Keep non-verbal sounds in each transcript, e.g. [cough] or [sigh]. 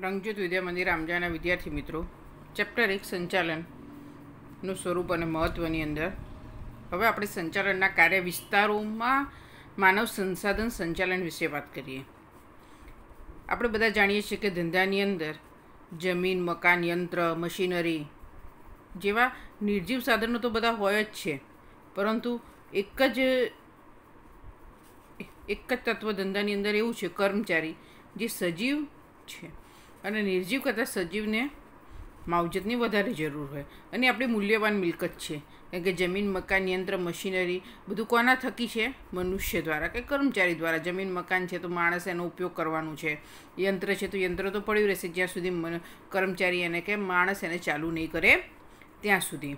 રંગજૂત વિદ્યા મંદિર આમજાના વિદ્યાર્થી મિત્રો ચેપ્ટર એક સંચાલનનું સ્વરૂપ અને મહત્ત્વની અંદર હવે આપણે સંચાલનના કાર્ય વિસ્તારોમાં માનવ સંસાધન સંચાલન વિશે વાત કરીએ આપણે બધા જાણીએ છીએ કે ધંધાની અંદર જમીન મકાન યંત્ર મશીનરી જેવા નિર્જીવ સાધનો તો બધા હોય જ છે પરંતુ એક જ એક જ તત્વ ધંધાની અંદર એવું છે કર્મચારી જે સજીવ છે અને નિર્જીવ કરતાં સજીવને માવજતની વધારે જરૂર હોય અને આપણી મૂલ્યવાન મિલકત છે કારણ કે જમીન મકાન યંત્ર મશીનરી બધું કોના થકી છે મનુષ્ય દ્વારા કે કર્મચારી દ્વારા જમીન મકાન છે તો માણસ એનો ઉપયોગ કરવાનું છે યંત્ર છે તો યંત્ર તો પડ્યું રહેશે જ્યાં સુધી કર્મચારી એને કે માણસ એને ચાલુ નહીં કરે ત્યાં સુધી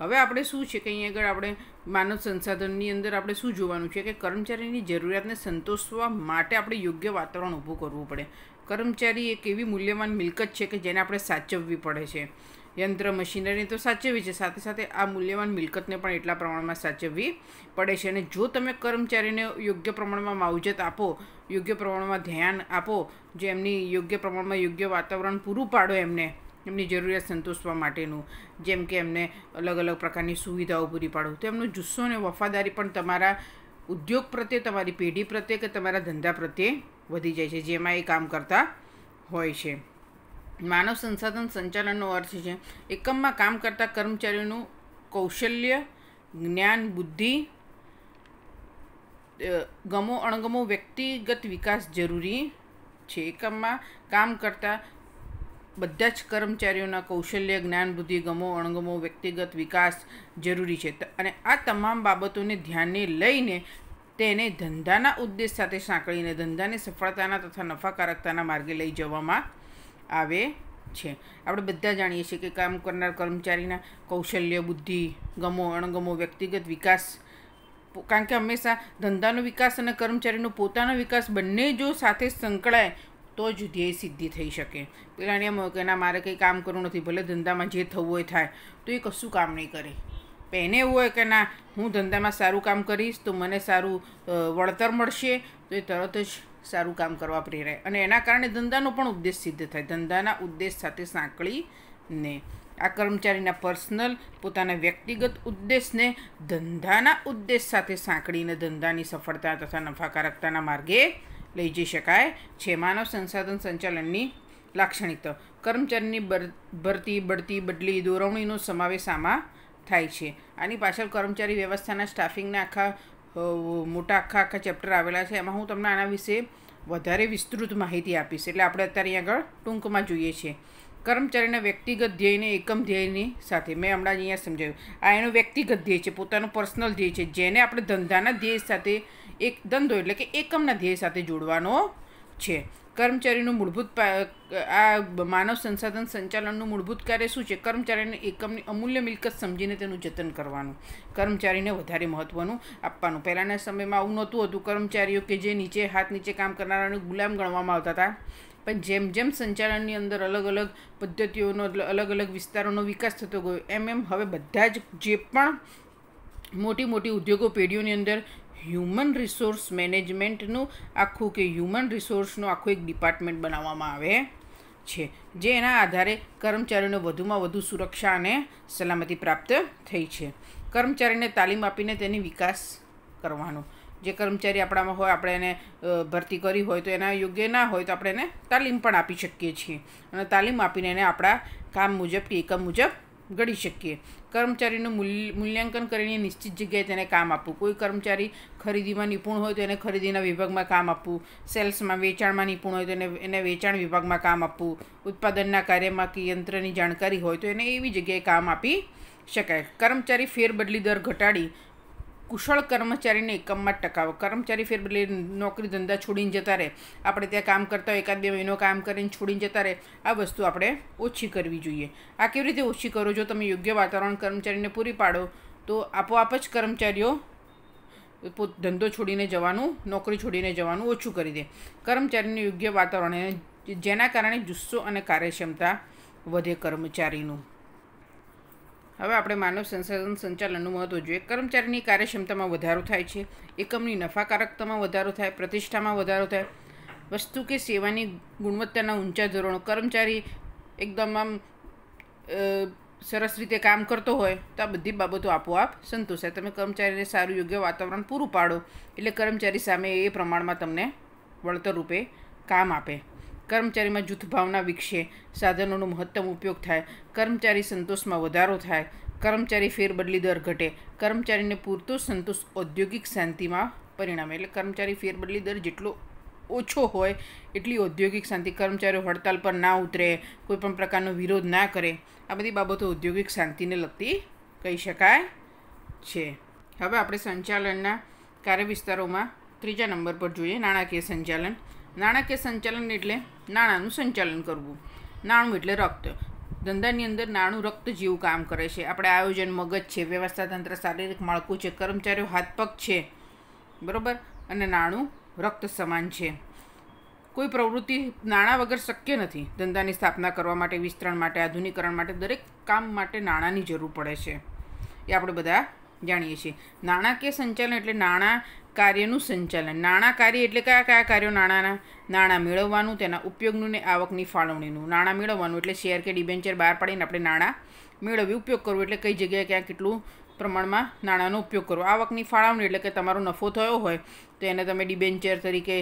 હવે આપણે શું છે કે અહીં આગળ આપણે માનવ સંસાધનની અંદર આપણે શું જોવાનું છે કે કર્મચારીની જરૂરિયાતને સંતોષવા માટે આપણે યોગ્ય વાતાવરણ ઊભું કરવું પડે કર્મચારી એક એવી મૂલ્યવાન મિલકત છે કે જેને આપણે સાચવવી પડે છે યંત્ર મશીનરી તો સાચવવી છે સાથે સાથે આ મૂલ્યવાન મિલકતને પણ એટલા પ્રમાણમાં સાચવવી પડે છે અને જો તમે કર્મચારીને યોગ્ય પ્રમાણમાં માવજત આપો યોગ્ય પ્રમાણમાં ધ્યાન આપો જે એમની યોગ્ય પ્રમાણમાં યોગ્ય વાતાવરણ પૂરું પાડો એમને એમની જરૂરિયાત સંતોષવા માટેનું જેમ કે એમને અલગ અલગ પ્રકારની સુવિધાઓ પૂરી પાડવું તો એમનો જુસ્સો અને વફાદારી પણ તમારા ઉદ્યોગ પ્રત્યે તમારી પેઢી પ્રત્યે કે તમારા ધંધા પ્રત્યે વધી જાય છે જેમાં એ કામ કરતા હોય છે માનવ સંસાધન સંચાલનનો અર્થ છે એકમમાં કામ કરતા કર્મચારીઓનું કૌશલ્ય જ્ઞાન બુદ્ધિ ગમો અણગમો વ્યક્તિગત વિકાસ જરૂરી છે એકમમાં કામ કરતા બધા જ કર્મચારીઓના કૌશલ્ય જ્ઞાન બુદ્ધિ ગમો અણગમો વ્યક્તિગત વિકાસ જરૂરી છે અને આ તમામ બાબતોને ધ્યાને લઈને તેને ધંધાના ઉદ્દેશ સાથે સાંકળીને ધંધાને સફળતાના તથા નફાકારકતાના માર્ગે લઈ જવામાં આવે છે આપણે બધા જાણીએ છીએ કે કામ કરનાર કર્મચારીના કૌશલ્ય બુદ્ધિ ગમો અણગમો વ્યક્તિગત વિકાસ કારણ કે હંમેશા ધંધાનો વિકાસ અને કર્મચારીનો પોતાનો વિકાસ બંને જો સાથે સંકળાય તો જ ધ્યેય સિદ્ધિ થઈ શકે પેલાને એમ કે ના મારે કંઈ કામ કરવું નથી ભલે ધંધામાં જે થવું હોય થાય તો એ કશું કામ નહીં કરે એને એવું હોય કે ના હું ધંધામાં સારું કામ કરીશ તો મને સારું વળતર મળશે તો એ તરત જ સારું કામ કરવા પ્રેરાય અને એના કારણે ધંધાનો પણ ઉદ્દેશ સિદ્ધ થાય ધંધાના ઉદ્દેશ સાથે સાંકળીને આ કર્મચારીના પર્સનલ પોતાના વ્યક્તિગત ઉદ્દેશને ધંધાના ઉદ્દેશ સાથે સાંકળીને ધંધાની સફળતા તથા નફાકારકતાના માર્ગે લઈ જઈ શકાય છે માનવ સંસાધન સંચાલનની લાક્ષણિકતા કર્મચારીની ભરતી બઢતી બદલી દોરવણીનો સમાવેશ આમાં થાય છે આની પાછળ કર્મચારી વ્યવસ્થાના સ્ટાફિંગના આખા મોટા આખા આખા ચેપ્ટર આવેલા છે એમાં હું તમને આના વિશે વધારે વિસ્તૃત માહિતી આપીશ એટલે આપણે અત્યારે આગળ ટૂંકમાં જોઈએ છીએ કર્મચારીના વ્યક્તિગત ધ્યેયને એકમ ધ્યેયની સાથે મેં હમણાં અહીંયા સમજાવ્યું આ એનું વ્યક્તિગત ધ્યેય છે પોતાનું પર્સનલ ધ્યેય છે જેને આપણે ધંધાના ધ્યેય સાથે એક ધંધો એટલે કે એકમના ધ્યેય સાથે જોડવાનો છે કર્મચારીનું મૂળભૂત આ માનવ સંસાધન સંચાલનનું મૂળભૂત કાર્ય શું છે કર્મચારીને એકમની અમૂલ્ય મિલકત સમજીને તેનું જતન કરવાનું કર્મચારીને વધારે મહત્ત્વનું આપવાનું પહેલાંના સમયમાં આવું નહોતું હતું કર્મચારીઓ કે જે નીચે હાથ નીચે કામ કરનારાને ગુલામ ગણવામાં આવતા હતા પણ જેમ જેમ સંચાલનની અંદર અલગ અલગ પદ્ધતિઓનો અલગ અલગ વિસ્તારોનો વિકાસ થતો ગયો એમ એમ હવે બધા જ જે પણ મોટી મોટી ઉદ્યોગો પેઢીઓની અંદર હ્યુમન રિસોર્સ મેનેજમેન્ટનું આખું કે હ્યુમન રિસોર્સનું આખું એક ડિપાર્ટમેન્ટ બનાવવામાં આવે છે જે એના આધારે કર્મચારીઓને વધુમાં વધુ સુરક્ષા અને સલામતી પ્રાપ્ત થઈ છે કર્મચારીને તાલીમ આપીને તેની વિકાસ કરવાનો જે કર્મચારી આપણામાં હોય આપણે એને ભરતી કરી હોય તો એના યોગ્ય ના હોય તો આપણે એને તાલીમ પણ આપી શકીએ છીએ અને તાલીમ આપીને એને આપણા કામ મુજબ કે એકમ મુજબ ઘડી શકીએ કર્મચારીનું મૂલ્યાંકન કરીને નિશ્ચિત જગ્યાએ તેને કામ આપવું કોઈ કર્મચારી ખરીદીમાં નિપુણ હોય તો એને ખરીદીના વિભાગમાં કામ આપવું સેલ્સમાં વેચાણમાં નિપુણ હોય તો એને એને વેચાણ વિભાગમાં કામ આપવું ઉત્પાદનના કાર્યમાં કે યંત્રની જાણકારી હોય તો એને એવી જગ્યાએ કામ આપી શકાય કર્મચારી ફેરબદલી દર ઘટાડી કુશળ કર્મચારીને એકમમાં ટકાવો કર્મચારી ફેર બદલે નોકરી ધંધા છોડીને જતા રહે આપણે ત્યાં કામ કરતા હોય એકાદ બે મહિનો કામ કરીને છોડીને જતા રહે આ વસ્તુ આપણે ઓછી કરવી જોઈએ આ કેવી રીતે ઓછી કરો જો તમે યોગ્ય વાતાવરણ કર્મચારીને પૂરી પાડો તો આપોઆપ જ કર્મચારીઓ પોત ધંધો છોડીને જવાનું નોકરી છોડીને જવાનું ઓછું કરી દે કર્મચારીને યોગ્ય વાતાવરણ જેના કારણે જુસ્સો અને કાર્યક્ષમતા વધે કર્મચારીનું હવે આપણે માનવ સંસાધન સંચાલનનું મહત્ત્વ જોઈએ કર્મચારીની કાર્યક્ષમતામાં વધારો થાય છે એકમની નફાકારકતામાં વધારો થાય પ્રતિષ્ઠામાં વધારો થાય વસ્તુ કે સેવાની ગુણવત્તાના ઊંચા ધોરણો કર્મચારી એકદમ આમ સરસ રીતે કામ કરતો હોય તો આ બધી બાબતો આપોઆપ સંતોષાય તમે કર્મચારીને સારું યોગ્ય વાતાવરણ પૂરું પાડો એટલે કર્મચારી સામે એ પ્રમાણમાં તમને વળતર રૂપે કામ આપે કર્મચારીમાં જૂથ ભાવના વિકસે સાધનોનો મહત્તમ ઉપયોગ થાય કર્મચારી સંતોષમાં વધારો થાય કર્મચારી ફેરબદલી દર ઘટે કર્મચારીને પૂરતો સંતોષ ઔદ્યોગિક શાંતિમાં પરિણામે એટલે કર્મચારી ફેરબદલી દર જેટલો ઓછો હોય એટલી ઔદ્યોગિક શાંતિ કર્મચારીઓ હડતાલ પર ના ઉતરે કોઈપણ પ્રકારનો વિરોધ ના કરે આ બધી બાબતો ઔદ્યોગિક શાંતિને લગતી કહી શકાય છે હવે આપણે સંચાલનના કાર્ય વિસ્તારોમાં ત્રીજા નંબર પર જોઈએ નાણાકીય સંચાલન નાણાકીય સંચાલન એટલે નાણાંનું સંચાલન કરવું નાણું એટલે રક્ત ધંધાની અંદર નાણું રક્ત જેવું કામ કરે છે આપણે આયોજન મગજ છે વ્યવસ્થા તંત્ર શારીરિક માળખું છે કર્મચારીઓ હાથપગ છે બરાબર અને નાણું રક્ત સમાન છે કોઈ પ્રવૃત્તિ નાણાં વગર શક્ય નથી ધંધાની સ્થાપના કરવા માટે વિસ્તરણ માટે આધુનિકરણ માટે દરેક કામ માટે નાણાંની જરૂર પડે છે એ આપણે બધા જાણીએ છીએ નાણાકીય સંચાલન એટલે નાણાં કાર્યનું સંચાલન નાણાં કાર્ય એટલે કયા કયા કાર્યો નાણાંના નાણાં મેળવવાનું તેના ઉપયોગનું ને આવકની ફાળવણીનું નાણાં મેળવવાનું એટલે શેર કે ડિબેન્ચર બહાર પાડીને આપણે નાણાં મેળવી ઉપયોગ કરવો એટલે કઈ જગ્યાએ ક્યાં કેટલું પ્રમાણમાં નાણાંનો ઉપયોગ કરવો આવકની ફાળવણી એટલે કે તમારો નફો થયો હોય તો એને તમે ડિબેન્ચર તરીકે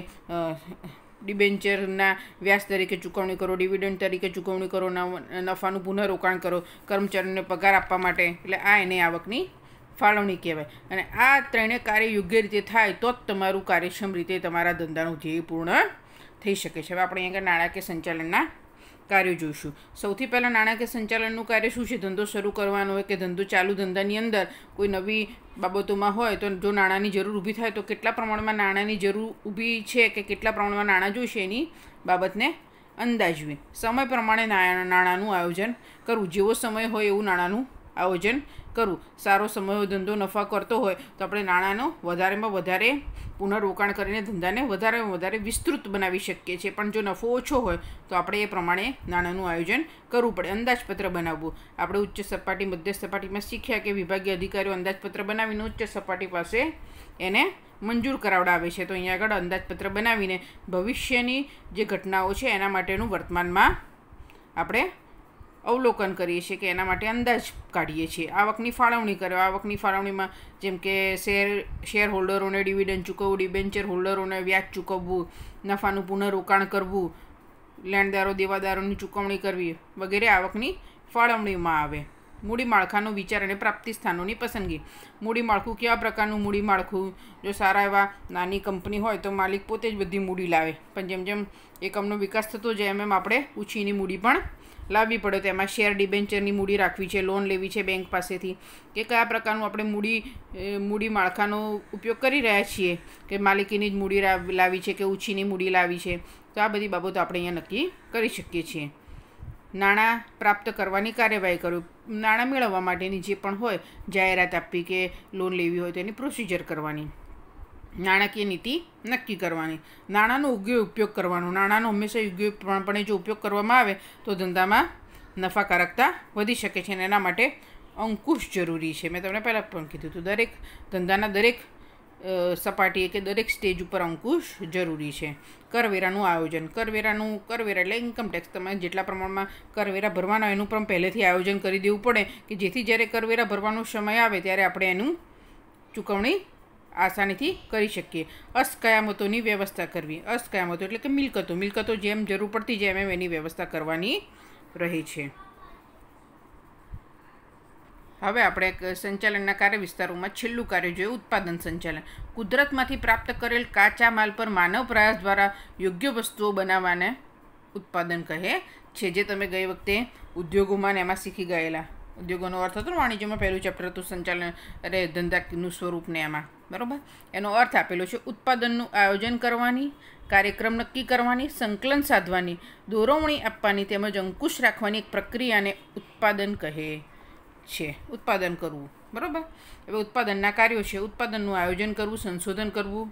ડિબેન્ચરના વ્યાજ તરીકે ચૂકવણી કરો ડિવિડન્ડ તરીકે ચૂકવણી કરો નફાનું પુનઃરોકાણ કરો કર્મચારીને પગાર આપવા માટે એટલે આ એને આવકની ફાળવણી કહેવાય અને આ ત્રણે કાર્ય યોગ્ય રીતે થાય તો જ તમારું કાર્યક્ષમ રીતે તમારા ધંધાનું ધ્યેય પૂર્ણ થઈ શકે છે હવે આપણે અહીંયા નાણાકીય સંચાલનના કાર્યો જોઈશું સૌથી પહેલાં નાણાકીય સંચાલનનું કાર્ય શું છે ધંધો શરૂ કરવાનો હોય કે ધંધો ચાલુ ધંધાની અંદર કોઈ નવી બાબતોમાં હોય તો જો નાણાંની જરૂર ઊભી થાય તો કેટલા પ્રમાણમાં નાણાંની જરૂર ઊભી છે કે કેટલા પ્રમાણમાં નાણાં જોઈશે એની બાબતને અંદાજવી સમય પ્રમાણે નાણાંનું આયોજન કરવું જેવો સમય હોય એવું નાણાંનું આયોજન કરવું સારો સમયો ધંધો નફા કરતો હોય તો આપણે નાણાંનો વધારેમાં વધારે પુનઃરોકાણ કરીને ધંધાને વધારેમાં વધારે વિસ્તૃત બનાવી શકીએ છીએ પણ જો નફો ઓછો હોય તો આપણે એ પ્રમાણે નાણાંનું આયોજન કરવું પડે અંદાજપત્ર બનાવવું આપણે ઉચ્ચ સપાટી મધ્ય સપાટીમાં શીખ્યા કે વિભાગીય અધિકારીઓ અંદાજપત્ર બનાવીને ઉચ્ચ સપાટી પાસે એને મંજૂર કરાવડાવે છે તો અહીંયા આગળ અંદાજપત્ર બનાવીને ભવિષ્યની જે ઘટનાઓ છે એના માટેનું વર્તમાનમાં આપણે અવલોકન કરીએ છીએ કે એના માટે અંદાજ કાઢીએ છીએ આવકની ફાળવણી કરો આવકની ફાળવણીમાં જેમ કે શેર શેર હોલ્ડરોને ડિવિડન્ડ ચૂકવવું ડિબેન્ચર હોલ્ડરોને વ્યાજ ચૂકવવું નફાનું પુનઃરોકાણ કરવું લેણદારો દેવાદારોની ચૂકવણી કરવી વગેરે આવકની ફાળવણીમાં આવે મૂડી માળખાનો વિચાર અને પ્રાપ્તિ સ્થાનોની પસંદગી મૂડી માળખું કેવા પ્રકારનું મૂડી માળખું જો સારા એવા નાની કંપની હોય તો માલિક પોતે જ બધી મૂડી લાવે પણ જેમ જેમ એકમનો વિકાસ થતો જાય એમ એમ આપણે ઊંચીની મૂડી પણ લાવવી પડે તો એમાં શેર ડિબેન્ચરની મૂડી રાખવી છે લોન લેવી છે બેંક પાસેથી કે કયા પ્રકારનું આપણે મૂડી મૂડી માળખાનો ઉપયોગ કરી રહ્યા છીએ કે માલિકીની જ મૂડી લાવી છે કે ઉછીની મૂડી લાવી છે તો આ બધી બાબતો આપણે અહીંયા નક્કી કરી શકીએ છીએ નાણાં પ્રાપ્ત કરવાની કાર્યવાહી કરવી નાણાં મેળવવા માટેની જે પણ હોય જાહેરાત આપવી કે લોન લેવી હોય તો એની પ્રોસિજર કરવાની નાણાકીય નીતિ નક્કી કરવાની નાણાંનો યોગ્ય ઉપયોગ કરવાનો નાણાંનો હંમેશા યોગ્ય પ્રમાણે જો ઉપયોગ કરવામાં આવે તો ધંધામાં નફાકારકતા વધી શકે છે અને એના માટે અંકુશ જરૂરી છે મેં તમને પહેલાં પણ કીધું હતું દરેક ધંધાના દરેક સપાટી કે દરેક સ્ટેજ ઉપર અંકુશ જરૂરી છે કરવેરાનું આયોજન કરવેરાનું કરવેરા એટલે ઇન્કમટેક્સ તમારે જેટલા પ્રમાણમાં કરવેરા ભરવાના એનું પણ પહેલેથી આયોજન કરી દેવું પડે કે જેથી જ્યારે કરવેરા ભરવાનો સમય આવે ત્યારે આપણે એનું ચૂકવણી આસાનીથી કરી શકીએ અસ્કયામતોની વ્યવસ્થા કરવી અસ્કયામતો એટલે કે મિલકતો મિલકતો જેમ જરૂર પડતી જેમ એમ એની વ્યવસ્થા કરવાની રહે છે હવે આપણે સંચાલનના કાર્ય વિસ્તારોમાં છેલ્લું કાર્ય જોઈએ ઉત્પાદન સંચાલન કુદરતમાંથી પ્રાપ્ત કરેલ કાચા માલ પર માનવ પ્રયાસ દ્વારા યોગ્ય વસ્તુઓ બનાવવાને ઉત્પાદન કહે છે જે તમે ગઈ વખતે ઉદ્યોગોમાં ને એમાં શીખી ગયેલા ઉદ્યોગોનો અર્થ હતો ને વાણિજ્યમાં પહેલું ચેપ્ટર હતું સંચાલન અરે ધંધાનું સ્વરૂપને ને એમાં બરાબર એનો અર્થ આપેલો છે ઉત્પાદનનું આયોજન કરવાની કાર્યક્રમ નક્કી કરવાની સંકલન સાધવાની દોરવણી આપવાની તેમજ અંકુશ રાખવાની એક પ્રક્રિયાને ઉત્પાદન કહે છે ઉત્પાદન કરવું બરાબર હવે ઉત્પાદનના કાર્યો છે ઉત્પાદનનું આયોજન કરવું સંશોધન કરવું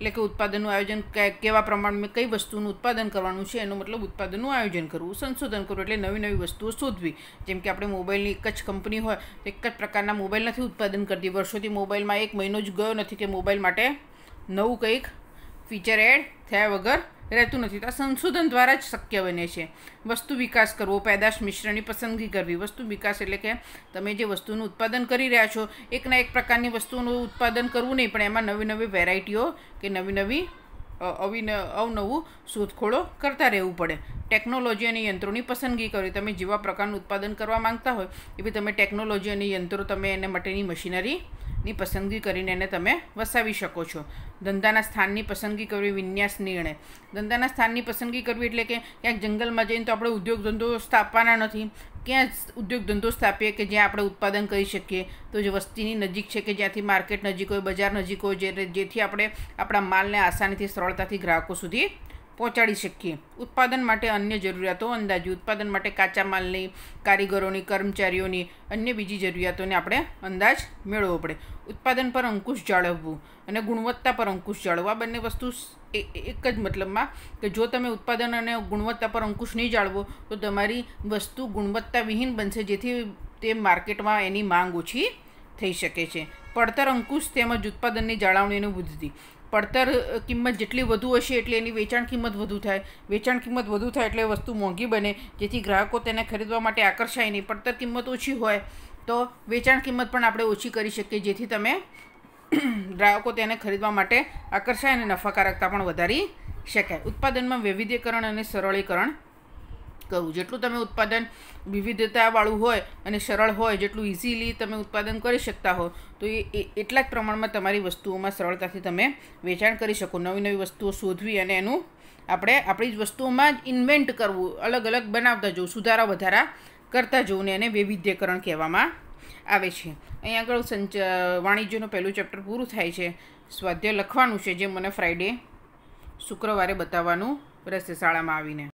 એટલે કે ઉત્પાદનનું આયોજન કેવા પ્રમાણમાં કઈ વસ્તુનું ઉત્પાદન કરવાનું છે એનો મતલબ ઉત્પાદનનું આયોજન કરવું સંશોધન કરવું એટલે નવી નવી વસ્તુઓ શોધવી જેમ કે આપણે મોબાઈલની એક જ કંપની હોય તો એક જ પ્રકારના મોબાઈલ નથી ઉત્પાદન કરતી વર્ષોથી મોબાઈલમાં એક મહિનો જ ગયો નથી કે મોબાઈલ માટે નવું કંઈક ફીચર એડ થયા વગર રહેતું નથી તો આ સંશોધન દ્વારા જ શક્ય બને છે વસ્તુ વિકાસ કરવો પેદાશ મિશ્રણની પસંદગી કરવી વસ્તુ વિકાસ એટલે કે તમે જે વસ્તુનું ઉત્પાદન કરી રહ્યા છો એકના એક પ્રકારની વસ્તુનું ઉત્પાદન કરવું નહીં પણ એમાં નવી નવી વેરાયટીઓ કે નવી નવી અવિન અવનવું શોધખોળો કરતા રહેવું પડે ટેકનોલોજી અને યંત્રોની પસંદગી કરવી તમે જેવા પ્રકારનું ઉત્પાદન કરવા માંગતા હોય એવી તમે ટેકનોલોજી અને યંત્રો તમે એને માટેની મશીનરીની પસંદગી કરીને એને તમે વસાવી શકો છો ધંધાના સ્થાનની પસંદગી કરવી વિન્યાસ નિર્ણય ધંધાના સ્થાનની પસંદગી કરવી એટલે કે ક્યાંક જંગલમાં જઈને તો આપણે ઉદ્યોગ ધંધો સ્થાપવાના નથી ક્યાં ઉદ્યોગ ધંધો સ્થાપીએ કે જ્યાં આપણે ઉત્પાદન કરી શકીએ તો જે વસ્તીની નજીક છે કે જ્યાંથી માર્કેટ નજીક હોય બજાર નજીક હોય જેથી આપણે આપણા માલને આસાનીથી સરળતાથી ગ્રાહકો સુધી પહોંચાડી શકીએ ઉત્પાદન માટે અન્ય જરૂરિયાતો અંદાજે ઉત્પાદન માટે કાચા માલની કારીગરોની કર્મચારીઓની અન્ય બીજી જરૂરિયાતોને આપણે અંદાજ મેળવવો પડે ઉત્પાદન પર અંકુશ જાળવવું અને ગુણવત્તા પર અંકુશ જાળવવા બંને વસ્તુ એક જ મતલબમાં કે જો તમે ઉત્પાદન અને ગુણવત્તા પર અંકુશ નહીં જાળવો તો તમારી વસ્તુ ગુણવત્તાવિહીન બનશે જેથી તે માર્કેટમાં એની માંગ ઓછી થઈ શકે છે પડતર અંકુશ તેમજ ઉત્પાદનની જાળવણીની વૃદ્ધિ પડતર કિંમત જેટલી વધુ હશે એટલે એની વેચાણ કિંમત વધુ થાય વેચાણ કિંમત વધુ થાય એટલે વસ્તુ મોંઘી બને જેથી ગ્રાહકો તેને ખરીદવા માટે આકર્ષાય નહીં પડતર કિંમત ઓછી હોય તો વેચાણ કિંમત પણ આપણે ઓછી કરી શકીએ જેથી તમે [clears throat] ગ્રાહકો તેને ખરીદવા માટે આકર્ષાય અને નફાકારકતા પણ વધારી શકાય ઉત્પાદનમાં વૈવિધ્યકરણ અને સરળીકરણ કરવું જેટલું તમે ઉત્પાદન વિવિધતાવાળું હોય અને સરળ હોય જેટલું ઇઝીલી તમે ઉત્પાદન કરી શકતા હો તો એ એટલા જ પ્રમાણમાં તમારી વસ્તુઓમાં સરળતાથી તમે વેચાણ કરી શકો નવી નવી વસ્તુઓ શોધવી અને એનું આપણે આપણી જ વસ્તુઓમાં જ ઇન્વેન્ટ કરવું અલગ અલગ બનાવતા જવું સુધારા વધારા કરતા જવું ને એને વૈવિધ્યકરણ કહેવામાં આવે છે અહીં આગળ સંચ વાણિજ્યનું પહેલું ચેપ્ટર પૂરું થાય છે સ્વાધ્યાય લખવાનું છે જે મને ફ્રાઈડે શુક્રવારે બતાવવાનું રહેશે શાળામાં આવીને